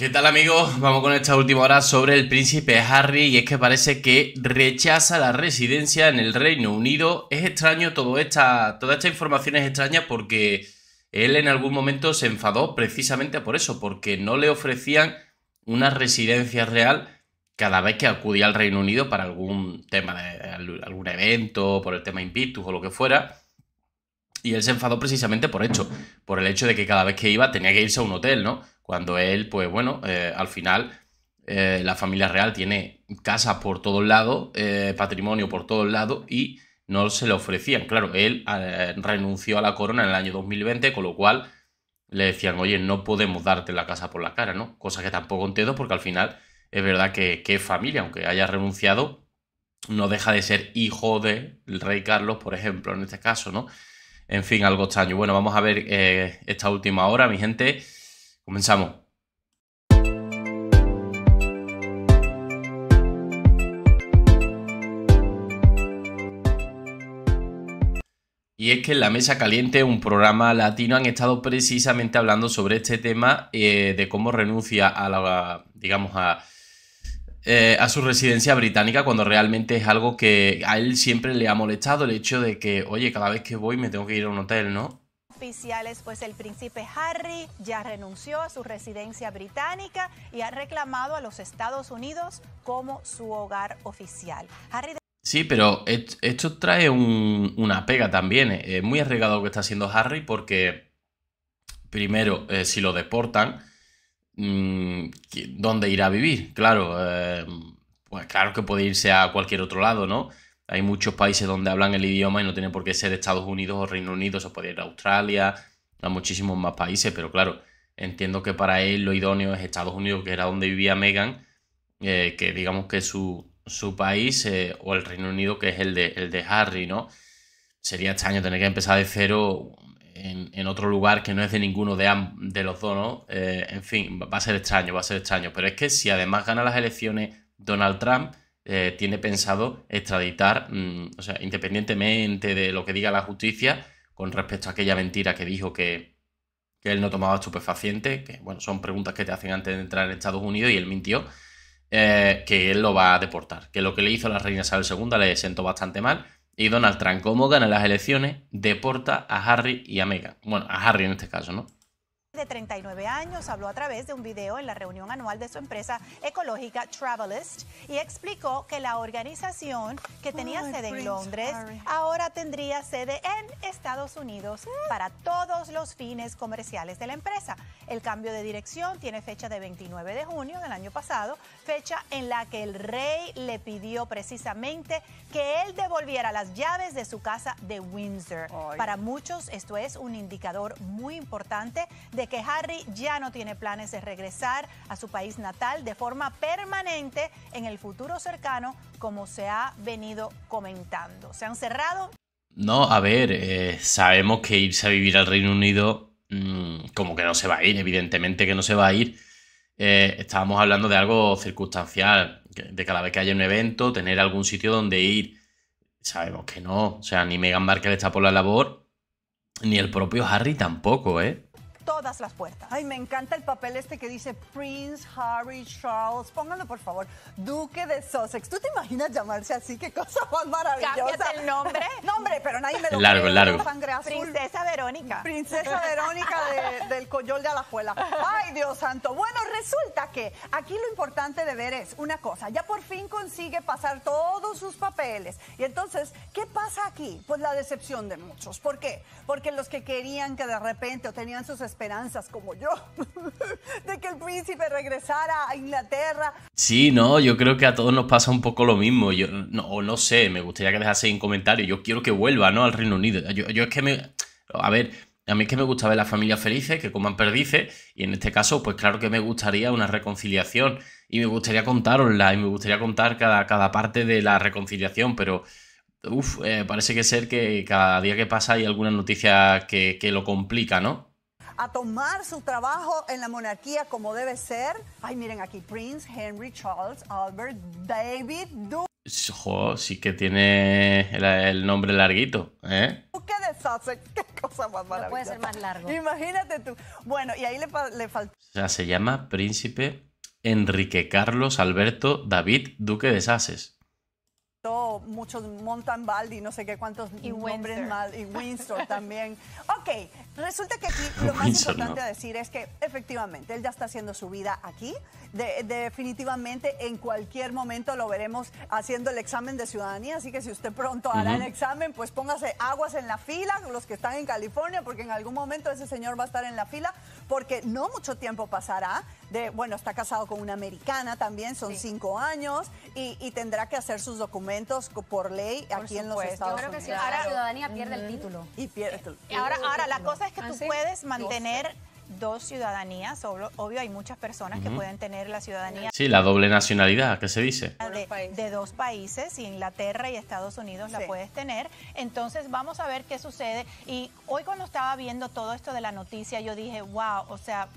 ¿Qué tal amigos? Vamos con esta última hora sobre el príncipe Harry y es que parece que rechaza la residencia en el Reino Unido. Es extraño todo esta, toda esta información es extraña porque él en algún momento se enfadó precisamente por eso, porque no le ofrecían una residencia real cada vez que acudía al Reino Unido para algún tema, de, algún evento, por el tema Invictus o lo que fuera. Y él se enfadó precisamente por hecho, por el hecho de que cada vez que iba tenía que irse a un hotel, ¿no? Cuando él, pues bueno, eh, al final eh, la familia real tiene casas por todos lados, eh, patrimonio por todos lados y no se le ofrecían. Claro, él renunció a la corona en el año 2020, con lo cual le decían, oye, no podemos darte la casa por la cara, ¿no? Cosa que tampoco entiendo porque al final es verdad que, qué familia, aunque haya renunciado, no deja de ser hijo del rey Carlos, por ejemplo, en este caso, ¿no? en fin, algo extraño. Bueno, vamos a ver eh, esta última hora, mi gente. Comenzamos. Y es que en La Mesa Caliente, un programa latino, han estado precisamente hablando sobre este tema eh, de cómo renuncia a la, digamos, a eh, a su residencia británica cuando realmente es algo que a él siempre le ha molestado el hecho de que, oye, cada vez que voy me tengo que ir a un hotel, ¿no? oficiales, pues el príncipe Harry ya renunció a su residencia británica y ha reclamado a los Estados Unidos como su hogar oficial. Sí, pero esto trae una pega también. Es muy arriesgado lo que está haciendo Harry porque, primero, eh, si lo deportan, Mm, dónde irá a vivir. Claro, eh, pues claro que puede irse a cualquier otro lado, ¿no? Hay muchos países donde hablan el idioma y no tiene por qué ser Estados Unidos o Reino Unido, se puede ir a Australia, a muchísimos más países, pero claro, entiendo que para él lo idóneo es Estados Unidos, que era donde vivía Megan, eh, que digamos que su, su país, eh, o el Reino Unido, que es el de, el de Harry, ¿no? Sería extraño tener que empezar de cero en, otro lugar que no es de ninguno de, de los dos, eh, en fin, va a ser extraño, va a ser extraño. Pero es que si además gana las elecciones Donald Trump, eh, tiene pensado extraditar, mm, o sea, independientemente de lo que diga la justicia, con respecto a aquella mentira que dijo que, él no tomaba estupefaciente, que bueno, son preguntas que te hacen antes de entrar en Estados Unidos y él mintió, eh, que él lo va a deportar, que lo que le hizo la reina Isabel II le sentó bastante mal y Donald Trump, como gana las elecciones, deporta a Harry y a Meghan. Bueno, a Harry en este caso, ¿no? de 39 años habló a través de un video en la reunión anual de su empresa ecológica Travelist y explicó que la organización que tenía sede en Londres ahora tendría sede en Estados Unidos para todos los fines comerciales de la empresa. El cambio de dirección tiene fecha de 29 de junio del año pasado, fecha en la que el rey le pidió precisamente que él devolviera las llaves de su casa de Windsor. Para muchos esto es un indicador muy importante de que Harry ya no tiene planes de regresar a su país natal de forma permanente en el futuro cercano, como se ha venido comentando. ¿Se han cerrado? No, a ver, eh, sabemos que irse a vivir al Reino Unido mm, como que no se va a ir, evidentemente que no se va a ir. Eh, estábamos hablando de algo circunstancial, de cada vez que haya un evento, tener algún sitio donde ir. Sabemos que no, o sea, ni Meghan Markle está por la labor, ni el propio Harry tampoco, ¿eh? todas las puertas. Ay, me encanta el papel este que dice Prince Harry Charles. Pónganlo, por favor. Duque de Sussex. ¿Tú te imaginas llamarse así? Qué cosa más maravillosa. Cámbiate el nombre. nombre, pero nadie me lo Largo, largo. Princesa Verónica. Princesa Verónica del Coyol de Alajuela. Ay, Dios santo. Bueno, resulta que aquí lo importante de ver es una cosa. Ya por fin consigue pasar todos sus papeles. Y entonces, ¿qué pasa aquí? Pues la decepción de muchos. ¿Por qué? Porque los que querían que de repente o tenían sus esperanzas como yo de que el príncipe regresara a Inglaterra. Sí, no, yo creo que a todos nos pasa un poco lo mismo. Yo no, no sé, me gustaría que dejase en comentario. Yo quiero que vuelva, ¿no? Al Reino Unido. Yo, es que me. A ver, a mí es que me gusta ver las familias felices, que coman perdices, y en este caso, pues claro que me gustaría una reconciliación, y me gustaría contarosla, y me gustaría contar cada, cada parte de la reconciliación, pero uff, eh, parece que ser que cada día que pasa hay alguna noticia que, que lo complica, ¿no? a tomar su trabajo en la monarquía como debe ser. Ay, miren aquí, Prince, Henry, Charles, Albert, David, Duke. sí que tiene el, nombre larguito, ¿eh? Duque de qué cosa más maravillosa. puede ser más largo. Imagínate tú. Bueno, y ahí le, faltó... O sea, se llama Príncipe Enrique Carlos Alberto David, Duque de Sussex muchos montan Baldi, no sé qué cuántos nombres más, y Winston también. Ok, resulta que aquí lo más importante a decir es que efectivamente él ya está haciendo su vida aquí. definitivamente en cualquier momento lo veremos haciendo el examen de ciudadanía, así que si usted pronto hará el examen, pues póngase aguas en la fila, los que están en California, porque en algún momento ese señor va a estar en la fila, porque no mucho tiempo pasará de, bueno, está casado con una americana también, son cinco años, y, y tendrá que hacer sus documentos por ley aquí en los Estados creo Que si ahora, la ciudadanía pierde el título. Y pierde eh, Ahora, ahora la cosa es que ah, tú puedes mantener dos ciudadanías. Obvio, hay muchas personas que pueden tener la ciudadanía. Sí, la doble nacionalidad, ¿qué se dice? De, dos países, Inglaterra y Estados Unidos la puedes tener. Entonces vamos a ver qué sucede. Y hoy cuando estaba viendo todo esto de la noticia, yo dije, wow, o sea,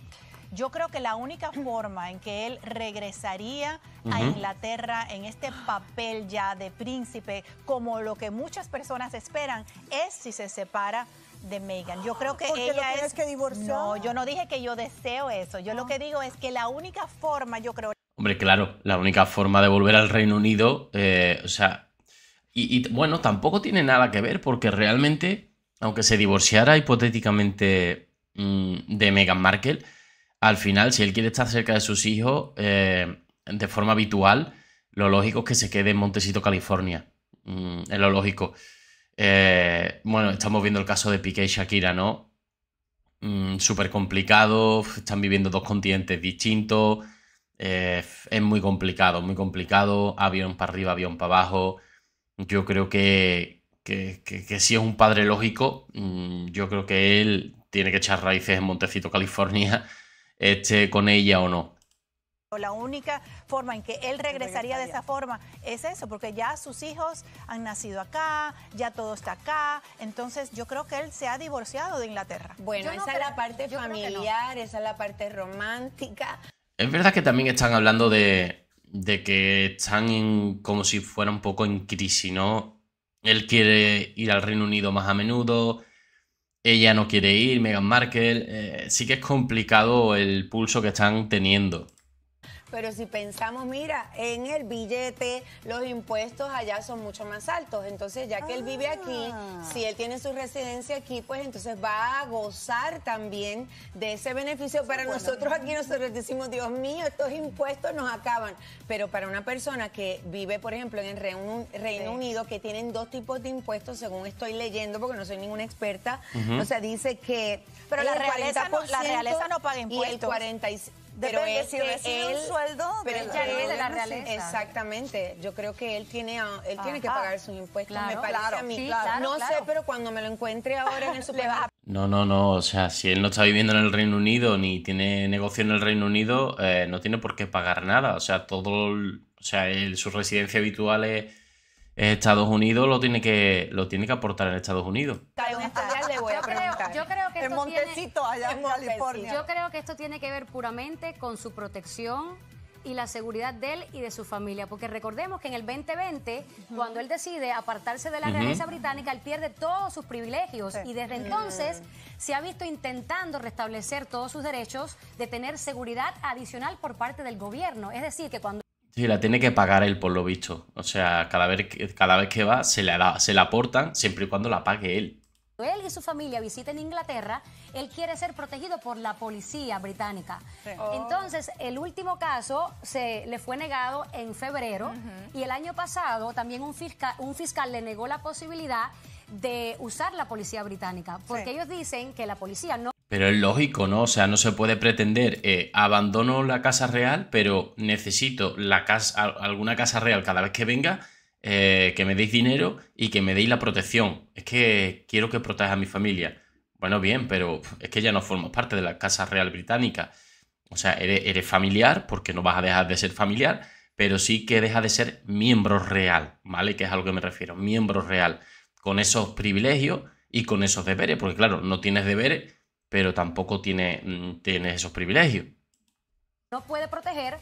yo creo que la única forma en que él regresaría a Inglaterra en este papel ya de príncipe, como lo que muchas personas esperan, es si se separa de Meghan. Yo creo que Porque ella lo es que divorció. No, yo no dije que yo deseo eso. Yo lo ah. que digo es que la única forma, yo creo. Hombre, claro, la única forma de volver al Reino Unido, eh, o sea, y, bueno, tampoco tiene nada que ver porque realmente, aunque se divorciara hipotéticamente mm, de Meghan Markle, al final, si él quiere estar cerca de sus hijos eh, de forma habitual, lo lógico es que se quede en Montecito, California. Mm, es lo lógico. Eh, bueno, estamos viendo el caso de Piqué y Shakira, ¿no? Mm, Súper complicado, están viviendo dos continentes distintos. Eh, es muy complicado, muy complicado. Avión para arriba, avión para abajo. Yo creo que, si es un padre lógico, mm, yo creo que él tiene que echar raíces en Montecito, California esté con ella o no. La única forma en que él regresaría de esa forma es eso, porque ya sus hijos han nacido acá, ya todo está acá, entonces yo creo que él se ha divorciado de Inglaterra. Bueno, esa es la parte familiar, esa es la parte romántica. Es verdad que también están hablando de, de que están como si fuera un poco en crisis, ¿no? Él quiere ir al Reino Unido más a menudo, ella no quiere ir, Meghan Markle, eh, sí que es complicado el pulso que están teniendo pero si pensamos, mira, en el billete, los impuestos allá son mucho más altos. Entonces, ya que él vive aquí, ah. si él tiene su residencia aquí, pues entonces va a gozar también de ese beneficio. para nosotros aquí, nosotros decimos, Dios mío, estos impuestos nos acaban. Pero para una persona que vive, por ejemplo, en el Reino, Unido, que tienen dos tipos de impuestos, según estoy leyendo, porque no soy ninguna experta, o sea, dice que... Pero la realeza, no, paga impuestos. Y el 40... Depende, pero es si sueldo de la realeza. Exactamente. Yo creo que él tiene, él tiene que pagar sus impuestos, me parece a mí. claro, no sé, pero cuando me lo encuentre ahora en el supermercado No, no, no. O sea, si él no está viviendo en el Reino Unido ni tiene negocio en el Reino Unido, eh, no tiene por qué pagar nada. O sea, todo, o sea, su residencia habitual es Estados Unidos lo tiene que lo tiene que aportar en Estados Unidos. Yo creo que en esto Montecito, tiene, allá en California. Yo creo que esto tiene que ver puramente con su protección y la seguridad de él y de su familia. Porque recordemos que en el 2020, cuando él decide apartarse de la realeza británica, él pierde todos sus privilegios y desde mm. entonces se ha visto intentando restablecer todos sus derechos de tener seguridad adicional por parte del gobierno. Es decir, que cuando... Sí, la tiene que pagar él, por lo visto. O sea, cada vez, cada vez que va, se la, se la aportan siempre y cuando la pague él. Él y su familia visiten Inglaterra, él quiere ser protegido por la policía británica. Oh. Entonces, el último caso se le fue negado en febrero y el año pasado también un fiscal, un fiscal le negó la posibilidad de usar la policía británica, porque ellos dicen que la policía no... Pero es lógico, ¿no? O sea, no se puede pretender, eh, abandono la casa real, pero necesito la casa, alguna casa real cada vez que venga eh, que me deis dinero y que me deis la protección. Es que quiero que proteja a mi familia. Bueno, bien, pero es que ya no formas parte de la Casa Real Británica. O sea, eres, familiar porque no vas a dejar de ser familiar, pero sí que deja de ser miembro real, ¿vale? Que es a lo que me refiero, miembro real, con esos privilegios y con esos deberes, porque claro, no tienes deberes, pero tampoco tienes, mm, tienes esos privilegios. No puede proteger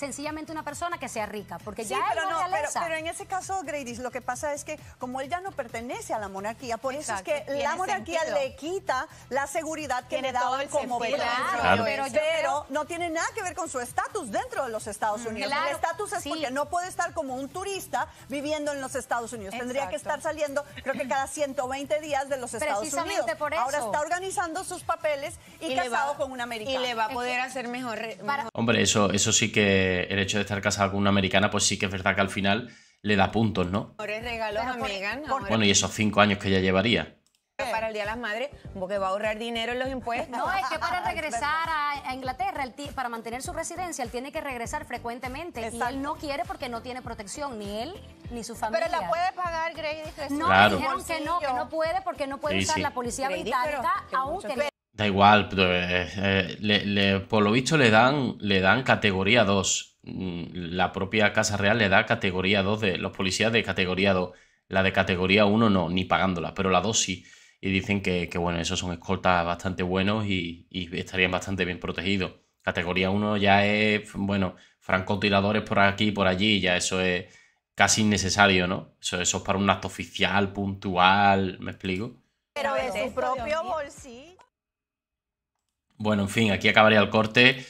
sencillamente una persona que sea rica, porque ya pero no, pero, pero, en ese caso, Grady, lo que pasa es que como él ya no pertenece a la monarquía, por eso es que la monarquía le quita la seguridad que le daba como claro, Pero, no tiene nada que ver con su estatus dentro de los Estados Unidos. el estatus es porque no puede estar como un turista viviendo en los Estados Unidos. Tendría que estar saliendo, creo que cada 120 días de los Estados Precisamente Unidos. Por eso. Ahora está organizando sus papeles y, casado con un americano. Y le va a poder hacer mejor. mejor. Hombre, eso, eso sí que el hecho de estar casado con una americana, pues sí que es verdad que al final le da puntos, ¿no? regalos a Megan. Bueno, y esos cinco años que ella llevaría. Para el Día de las Madres, porque va a ahorrar dinero en los impuestos. No, es que para regresar a, Inglaterra, para mantener su residencia, él tiene que regresar frecuentemente. Y él no quiere porque no tiene protección, ni él ni su familia. Pero la puede pagar Grady No, dijeron que no, que no puede porque no puede usar la policía británica, aunque Da igual, pero eh, eh, por lo visto le dan, le dan categoría 2. Mm, la propia Casa Real le da categoría 2 de los policías de categoría 2. La de categoría 1 no, ni pagándola, pero la 2 sí. Y dicen que, bueno, esos son escoltas bastante buenos y, estarían bastante bien protegidos. Categoría 1 ya es, bueno, francotiradores por aquí y por allí, ya eso es casi innecesario, ¿no? Eso, eso es para un acto oficial, puntual, ¿me explico? Pero es su propio bolsillo. Bueno, en fin, aquí acabaría el corte.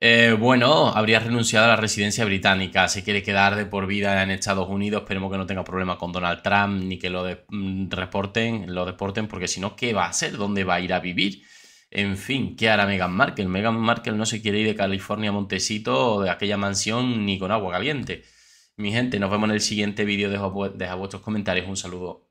Eh, bueno, habría renunciado a la residencia británica, se quiere quedar de por vida en Estados Unidos, esperemos que no tenga problema con Donald Trump ni que lo mm, reporten, lo deporten, porque si no, ¿qué va a hacer? ¿Dónde va a ir a vivir? En fin, ¿qué hará Meghan Markle? Meghan Markle no se quiere ir de California a Montecito o de aquella mansión ni con agua caliente. Mi gente, nos vemos en el siguiente vídeo, deja vuestros comentarios, un saludo.